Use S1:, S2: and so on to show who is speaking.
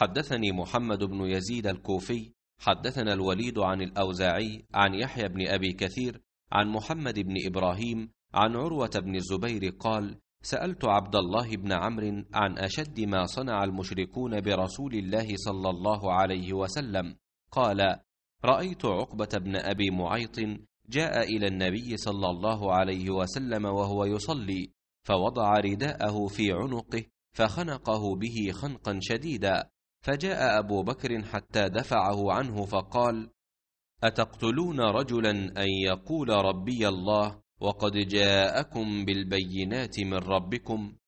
S1: حدثني محمد بن يزيد الكوفي حدثنا الوليد عن الأوزاعي عن يحيى بن أبي كثير عن محمد بن إبراهيم عن عروة بن الزبير قال سألت عبد الله بن عمرو عن أشد ما صنع المشركون برسول الله صلى الله عليه وسلم قال رأيت عقبة بن أبي معيط جاء إلى النبي صلى الله عليه وسلم وهو يصلي فوضع رداءه في عنقه فخنقه به خنقا شديدا فجاء أبو بكر حتى دفعه عنه فقال أتقتلون رجلا أن يقول ربي الله وقد جاءكم بالبينات من ربكم